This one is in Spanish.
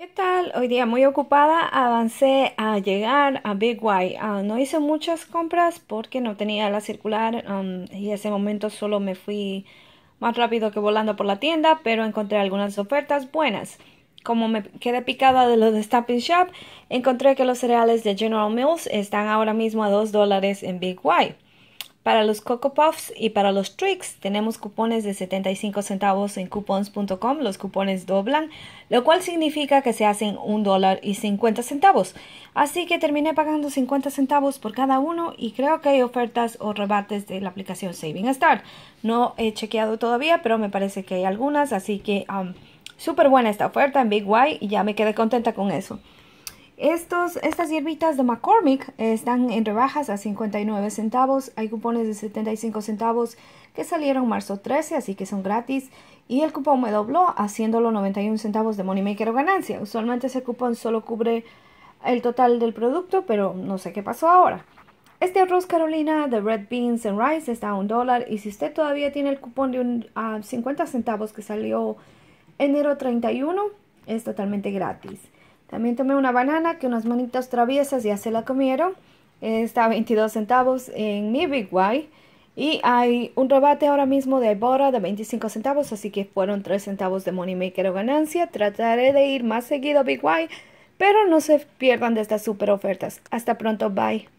¿Qué tal? Hoy día muy ocupada, avancé a llegar a Big Y. Ah, no hice muchas compras porque no tenía la circular y ese momento solo me fui más rápido que volando por la tienda, pero encontré algunas ofertas buenas. Como me quedé picada de lo de Stampin' Shop, encontré que los cereales de General Mills están ahora mismo a 2 dólares en Big Y. Para los Coco Puffs y para los Tricks tenemos cupones de 75 centavos en coupons.com. Los cupones doblan, lo cual significa que se hacen un dólar y 50 centavos. Así que terminé pagando 50 centavos por cada uno y creo que hay ofertas o rebates de la aplicación Saving Star. No he chequeado todavía, pero me parece que hay algunas, así que um, súper buena esta oferta en Big Y y ya me quedé contenta con eso estas hierbitas de McCormick están en rebajas a 59 centavos. Hay cupones de 75 centavos que salieron marzo 13, así que son gratis. Y el cupón me dobló haciéndolo 91 centavos de Moneymaker o ganancia. Usualmente ese cupón solo cubre el total del producto, pero no sé qué pasó ahora. Este arroz Carolina de Red Beans and Rice está a un dólar y si usted todavía tiene el cupón de 50 centavos que salió enero 31, es totalmente gratis. También tomé una banana que unas manitas traviesas ya se la comieron. Está a 22 centavos en mi Big Y. Y hay un rebate ahora mismo de Albora de 25 centavos, así que fueron 3 centavos de Moneymaker o ganancia. Trataré de ir más seguido a Big Y, pero no se pierdan de estas super ofertas. Hasta pronto, bye.